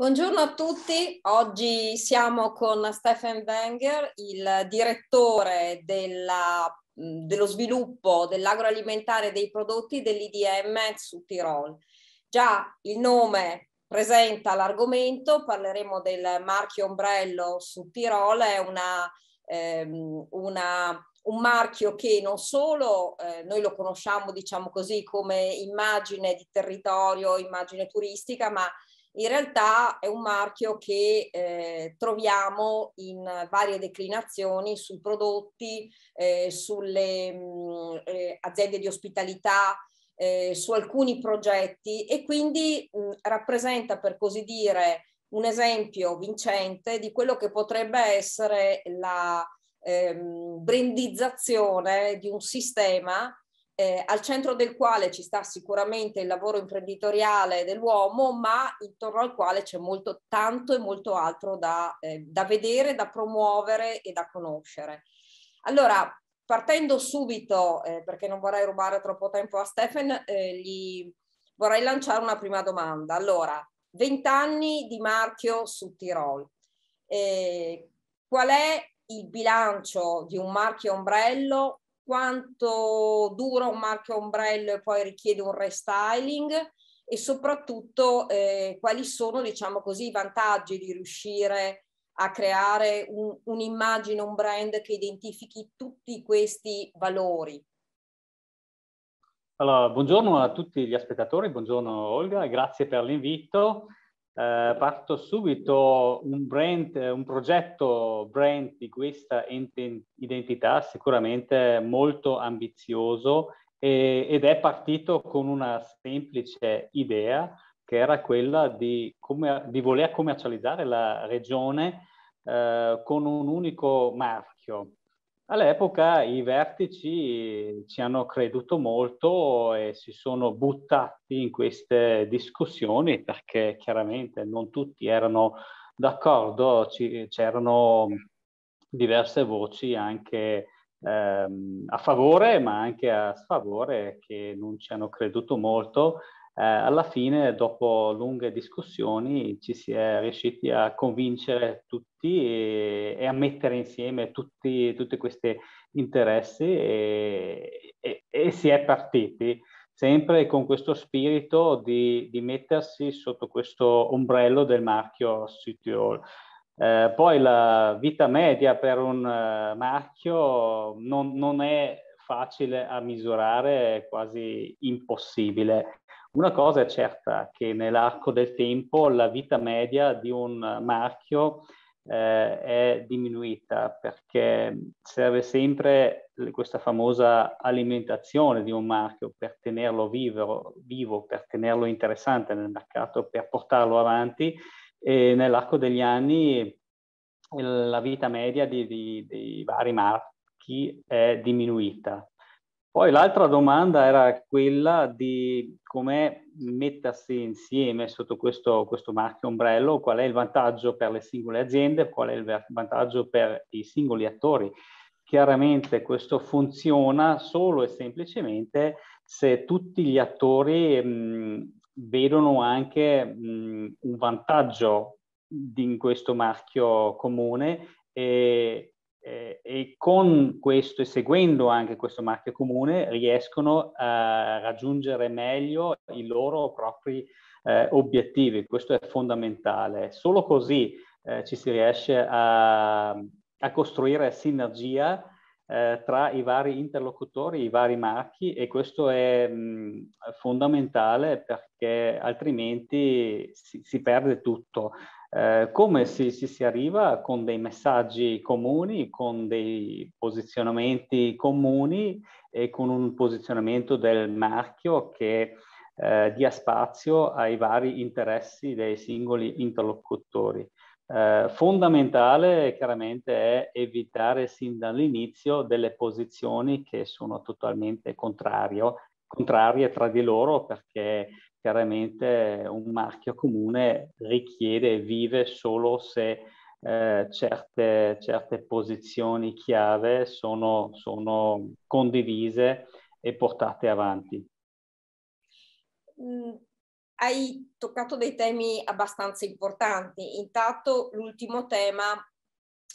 Buongiorno a tutti, oggi siamo con Stefan Wenger, il direttore della, mm, dello sviluppo dell'agroalimentare dei prodotti dell'IDM su Tirol. Già il nome presenta l'argomento, parleremo del marchio ombrello su Tirol, è una, ehm, una un marchio che non solo eh, noi lo conosciamo, diciamo così, come immagine di territorio, immagine turistica, ma in realtà è un marchio che eh, troviamo in varie declinazioni sui prodotti, eh, sulle mh, mm, eh, aziende di ospitalità, eh, su alcuni progetti e quindi mh, mm, rappresenta per così dire un esempio vincente di quello che potrebbe essere la ehm, brandizzazione di un sistema eh, al centro del quale ci sta sicuramente il lavoro imprenditoriale dell'uomo, ma intorno al quale c'è molto, tanto e molto altro da, eh, da vedere, da promuovere e da conoscere. Allora, partendo subito, eh, perché non vorrei rubare troppo tempo a Stefan, eh, gli vorrei lanciare una prima domanda. Allora, 20 anni di marchio su Tirol. Eh, qual è il bilancio di un marchio ombrello quanto dura un marchio ombrello e poi richiede un restyling e soprattutto eh, quali sono, diciamo così, i vantaggi di riuscire a creare un, un'immagine, un brand che identifichi tutti questi valori. Allora, buongiorno a tutti gli spettatori, buongiorno Olga, grazie per l'invito. Eh, parto subito un, brand, un progetto brand di questa identità sicuramente molto ambizioso e, ed è partito con una semplice idea che era quella di, come, di voler commercializzare la regione eh, con un unico marchio. All'epoca i vertici ci hanno creduto molto e si sono buttati in queste discussioni perché chiaramente non tutti erano d'accordo, ci, c'erano diverse voci anche ehm, a favore ma anche a sfavore che non ci hanno creduto molto eh, alla fine, dopo lunghe discussioni, ci si è riusciti a convincere tutti e, e a mettere insieme tutti, tutti questi interessi e, e, e, si è partiti sempre con questo spirito di, di mettersi sotto questo ombrello del marchio City Hall. Eh, poi la vita media per un uh, marchio non, non, è facile a misurare, è quasi impossibile. Una cosa è certa, che nell'arco del tempo la vita media di un marchio eh, è diminuita perché serve sempre questa famosa alimentazione di un marchio per tenerlo vivo, vivo per tenerlo interessante nel mercato, per portarlo avanti e nell'arco degli anni la vita media dei vari marchi è diminuita. Poi l'altra domanda era quella di come mettersi insieme sotto questo, questo, marchio ombrello, qual è il vantaggio per le singole aziende, qual è il vantaggio per i singoli attori. Chiaramente questo funziona solo e semplicemente se tutti gli attori mh, mm, vedono anche mh, mm, un vantaggio di, in questo marchio comune e, eh, e con questo e seguendo anche questo marchio comune riescono a raggiungere meglio i loro propri eh, obiettivi. Questo è fondamentale. Solo così eh, ci si riesce a, a costruire sinergia eh, tra i vari interlocutori, i vari marchi e questo è mh, fondamentale perché altrimenti si, si perde tutto. Eh, come si, si, si, arriva con dei messaggi comuni, con dei posizionamenti comuni e con un posizionamento del marchio che eh, dia spazio ai vari interessi dei singoli interlocutori. Eh, fondamentale chiaramente è evitare sin dall'inizio delle posizioni che sono totalmente contrarie contrarie tra di loro perché chiaramente un marchio comune richiede e vive solo se eh, certe, certe, posizioni chiave sono, sono, condivise e portate avanti. Mm, hai toccato dei temi abbastanza importanti. Intanto l'ultimo tema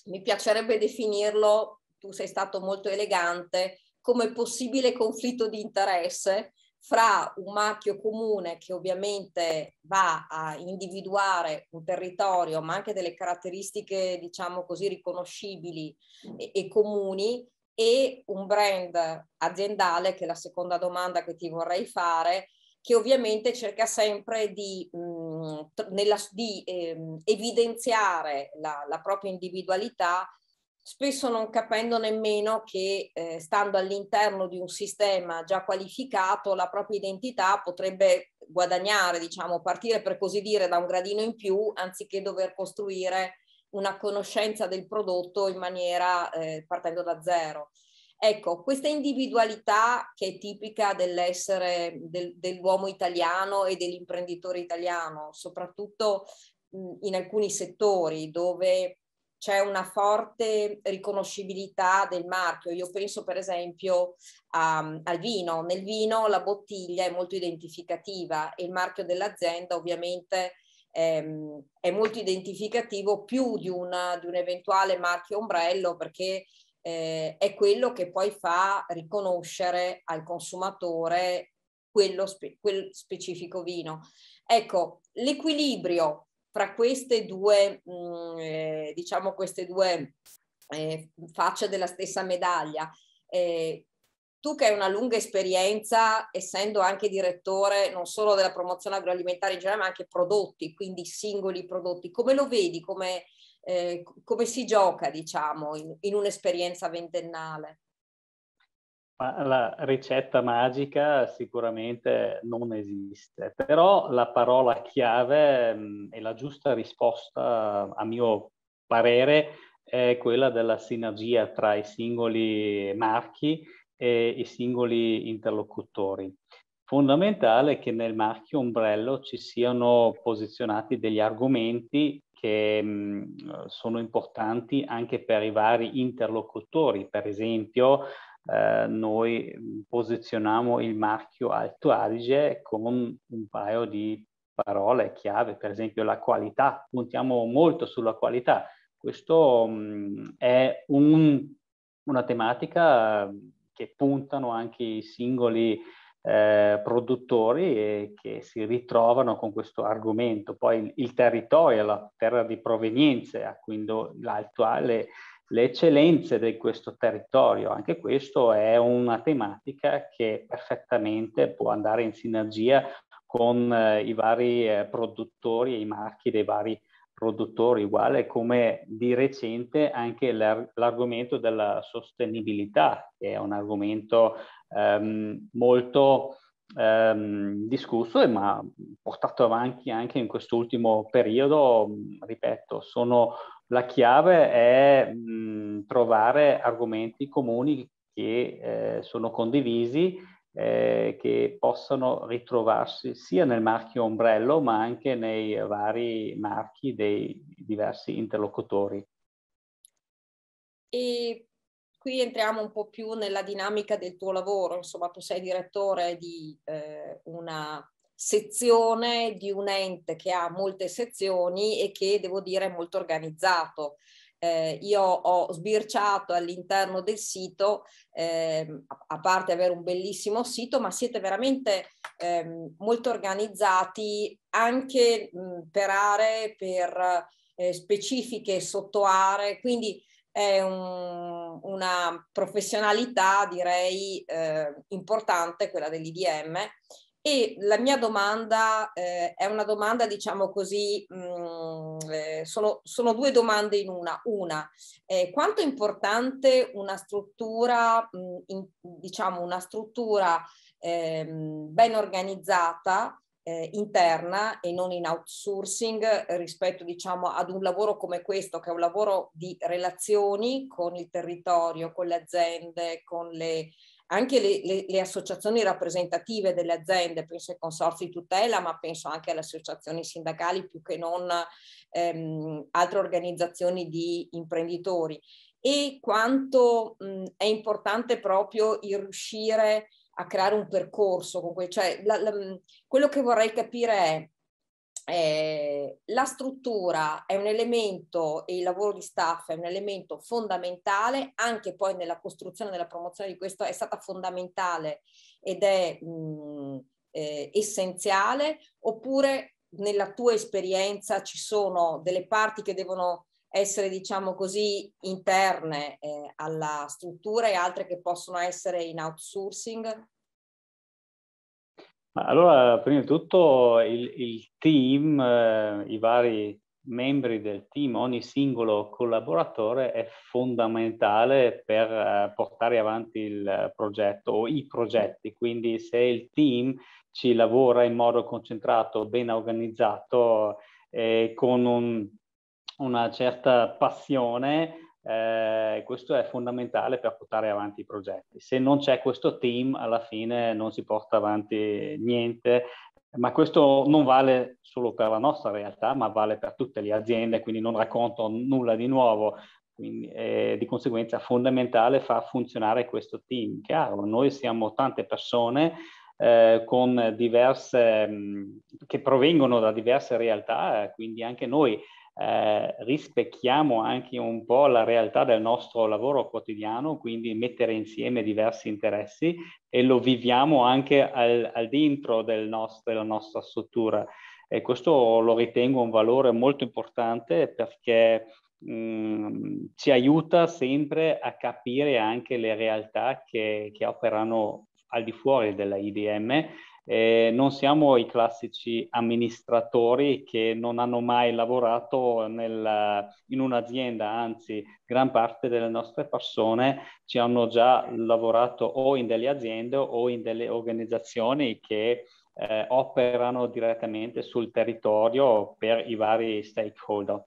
mi piacerebbe definirlo, tu sei stato molto elegante, come possibile conflitto di interesse fra un marchio comune che ovviamente va a individuare un territorio, ma anche delle caratteristiche, diciamo così, riconoscibili e, e comuni, e un brand aziendale, che è la seconda domanda che ti vorrei fare, che ovviamente cerca sempre di, mh, mm, nella, di ehm, evidenziare la, la propria individualità spesso non capendo nemmeno che eh, stando all'interno di un sistema già qualificato la propria identità potrebbe guadagnare, diciamo, partire per così dire da un gradino in più anziché dover costruire una conoscenza del prodotto in maniera eh, partendo da zero. Ecco, questa individualità che è tipica dell'essere del, dell'uomo italiano e dell'imprenditore italiano, soprattutto in alcuni settori dove c'è una forte riconoscibilità del marchio. Io penso per esempio um, al vino. Nel vino la bottiglia è molto identificativa e il marchio dell'azienda ovviamente ehm, è molto identificativo più di, una, di un eventuale marchio ombrello perché eh, è quello che poi fa riconoscere al consumatore quello spe- quel specifico vino. Ecco, l'equilibrio fra queste due, mh, mm, eh, diciamo, queste due eh, facce della stessa medaglia. Eh, tu che hai una lunga esperienza, essendo anche direttore non solo della promozione agroalimentare in generale, ma anche prodotti, quindi singoli prodotti, come lo vedi? Come, eh, come si gioca, diciamo, in, in un'esperienza ventennale? Ma la ricetta magica sicuramente non esiste, però la parola chiave mm, e la giusta risposta, a mio parere, è quella della sinergia tra i singoli marchi e i singoli interlocutori. Fondamentale che nel marchio ombrello ci siano posizionati degli argomenti che mh, mm, sono importanti anche per i vari interlocutori, per esempio eh, noi posizioniamo il marchio Alto Adige con un paio di parole chiave, per esempio la qualità, puntiamo molto sulla qualità. Questo mh, mm, è un, una tematica che puntano anche i singoli eh, produttori e che si ritrovano con questo argomento. Poi il, il territorio, la terra di provenienza, quindi l'Alto Ale le eccellenze di questo territorio. Anche questo è una tematica che perfettamente può andare in sinergia con eh, i vari eh, produttori e i marchi dei vari produttori, uguale come di recente anche l'ar- l'argomento della sostenibilità, che è un argomento ehm, molto ehm, discusso ma portato avanti anche in quest'ultimo periodo, ripeto, sono la chiave è mh, trovare argomenti comuni che eh, sono condivisi, eh, che possono ritrovarsi sia nel marchio ombrello ma anche nei vari marchi dei diversi interlocutori. E qui entriamo un po' più nella dinamica del tuo lavoro, insomma tu sei direttore di eh, una sezione di un ente che ha molte sezioni e che devo dire è molto organizzato. Eh, io ho sbirciato all'interno del sito, eh, a parte avere un bellissimo sito, ma siete veramente eh, molto organizzati anche mh, per aree, per eh, specifiche sotto aree, quindi è un, una professionalità direi eh, importante quella dell'IDM e la mia domanda eh, è una domanda, diciamo così, mh, mm, eh, sono, sono, due domande in una. Una, eh, quanto è importante una struttura, mh, mm, in, diciamo una struttura ehm, ben organizzata eh, interna e non in outsourcing rispetto diciamo ad un lavoro come questo che è un lavoro di relazioni con il territorio, con le aziende, con le anche le, le, le, associazioni rappresentative delle aziende, penso ai consorzi di tutela, ma penso anche alle associazioni sindacali più che non ehm, altre organizzazioni di imprenditori e quanto mh, è importante proprio il riuscire a creare un percorso con cui, cioè la, la, quello che vorrei capire è eh, la struttura è un elemento e il lavoro di staff è un elemento fondamentale, anche poi nella costruzione della promozione di questo è stata fondamentale ed è mh, eh, essenziale, oppure nella tua esperienza ci sono delle parti che devono essere, diciamo così, interne eh, alla struttura e altre che possono essere in outsourcing? Allora, prima di tutto il, il team, eh, i vari membri del team, ogni singolo collaboratore è fondamentale per eh, portare avanti il progetto o i progetti. Quindi se il team ci lavora in modo concentrato, ben organizzato, eh, con un, una certa passione, eh, questo è fondamentale per portare avanti i progetti. Se non c'è questo team, alla fine non si porta avanti niente, ma questo non vale solo per la nostra realtà, ma vale per tutte le aziende, quindi non racconto nulla di nuovo. Quindi eh, di conseguenza è fondamentale far funzionare questo team. Chiaro, noi siamo tante persone eh, con diverse, mm, che provengono da diverse realtà, quindi anche noi eh, rispecchiamo anche un po' la realtà del nostro lavoro quotidiano, quindi mettere insieme diversi interessi e lo viviamo anche al, al dentro del nostro, della nostra struttura. E questo lo ritengo un valore molto importante perché mh, mm, ci aiuta sempre a capire anche le realtà che, che operano al di fuori della IDM eh, non siamo i classici amministratori che non hanno mai lavorato nel, in un'azienda, anzi gran parte delle nostre persone ci hanno già lavorato o in delle aziende o in delle organizzazioni che eh, operano direttamente sul territorio per i vari stakeholder.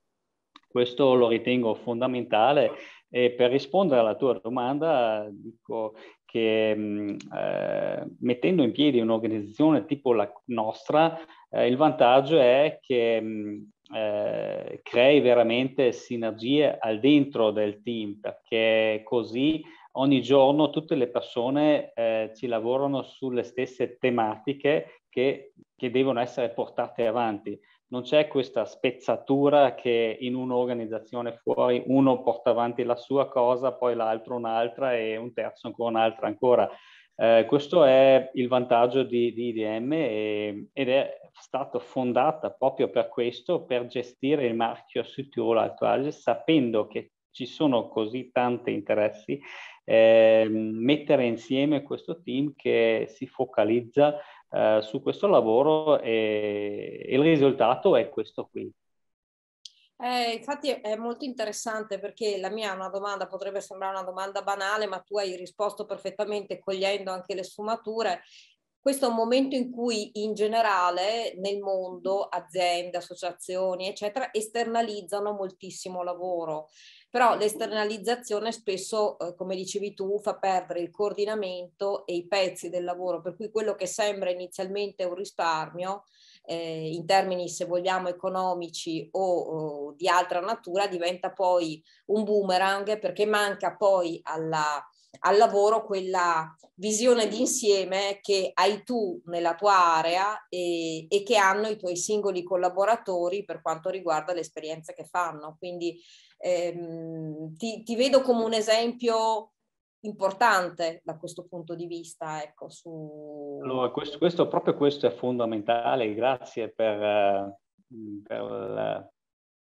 Questo lo ritengo fondamentale e per rispondere alla tua domanda dico che mm, eh, mettendo in piedi un'organizzazione tipo la nostra, eh, il vantaggio è che mm, eh, crei veramente sinergie al dentro del team, perché così ogni giorno tutte le persone eh, ci lavorano sulle stesse tematiche che, che devono essere portate avanti. Non c'è questa spezzatura che in un'organizzazione fuori uno porta avanti la sua cosa, poi l'altro un'altra e un terzo ancora un'altra ancora. Eh, questo è il vantaggio di, di IDM e, ed è stato fondata proprio per questo, per gestire il marchio Südtirol Alto sapendo che ci sono così tanti interessi, eh, mettere insieme questo team che si focalizza eh, su questo lavoro e, e il risultato è questo qui. Eh, infatti è molto interessante perché la mia è una domanda, potrebbe sembrare una domanda banale, ma tu hai risposto perfettamente cogliendo anche le sfumature questo è un momento in cui in generale nel mondo aziende, associazioni, eccetera, esternalizzano moltissimo lavoro, però l'esternalizzazione spesso, eh, come dicevi tu, fa perdere il coordinamento e i pezzi del lavoro, per cui quello che sembra inizialmente un risparmio, eh, in termini se vogliamo economici o, o di altra natura, diventa poi un boomerang perché manca poi alla al lavoro quella visione d'insieme che hai tu nella tua area e, e, che hanno i tuoi singoli collaboratori per quanto riguarda le esperienze che fanno. Quindi ehm, ti, ti, vedo come un esempio importante da questo punto di vista. Ecco, su... Allora, questo, questo, proprio questo è fondamentale, grazie per, eh, per la,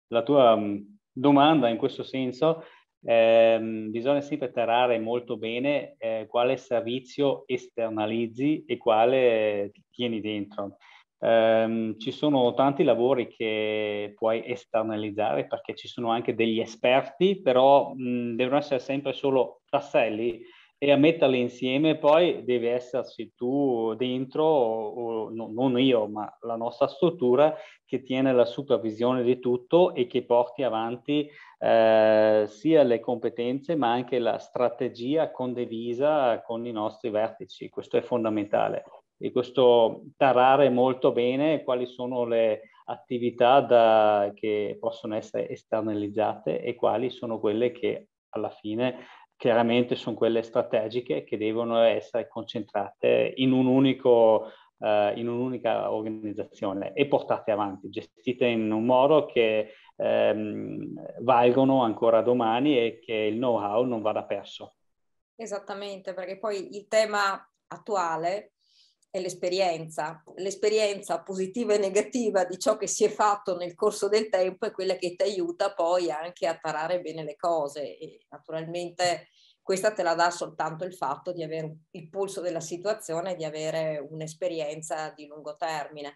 la tua mm, domanda in questo senso eh, bisogna sempre tarare molto bene eh, quale servizio esternalizzi e quale tieni dentro. Eh, ci sono tanti lavori che puoi esternalizzare perché ci sono anche degli esperti, però mh, devono essere sempre solo tasselli e a metterle insieme poi deve esserci tu dentro, o, o no, non io, ma la nostra struttura che tiene la supervisione di tutto e che porti avanti eh, sia le competenze ma anche la strategia condivisa con i nostri vertici. Questo è fondamentale e questo tarare molto bene quali sono le attività da, che possono essere esternalizzate e quali sono quelle che alla fine chiaramente sono quelle strategiche che devono essere concentrate in, un unico, eh, in un'unica organizzazione e portate avanti, gestite in un modo che ehm, valgono ancora domani e che il know-how non vada perso. Esattamente, perché poi il tema attuale è l'esperienza. L'esperienza positiva e negativa di ciò che si è fatto nel corso del tempo è quella che ti aiuta poi anche a tarare bene le cose e naturalmente questa te la dà soltanto il fatto di avere il polso della situazione, di avere un'esperienza di lungo termine.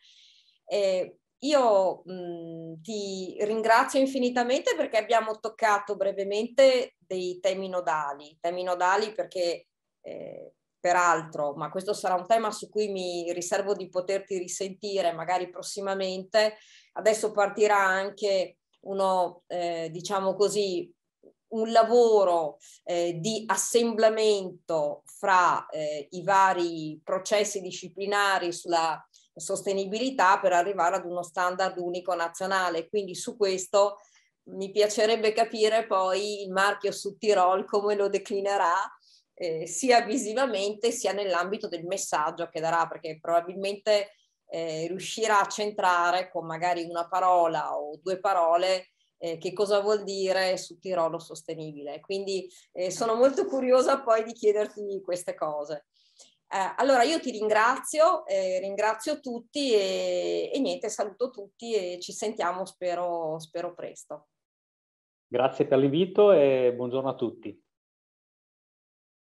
E io mh, ti ringrazio infinitamente perché abbiamo toccato brevemente dei temi nodali, temi nodali perché eh, peraltro, ma questo sarà un tema su cui mi riservo di poterti risentire magari prossimamente, adesso partirà anche uno, eh, diciamo così, un lavoro eh, di assemblamento fra eh, i vari processi disciplinari sulla sostenibilità per arrivare ad uno standard unico nazionale. Quindi su questo mi piacerebbe capire poi il marchio su Tirol come lo declinerà eh, sia visivamente sia nell'ambito del messaggio che darà, perché probabilmente eh, riuscirà a centrare con magari una parola o due parole eh, che cosa vuol dire su Tirolo sostenibile. Quindi eh, sono molto curiosa poi di chiederti queste cose. Eh, allora io ti ringrazio, eh, ringrazio tutti e, e, niente, saluto tutti e ci sentiamo spero, spero presto. Grazie per l'invito e buongiorno a tutti.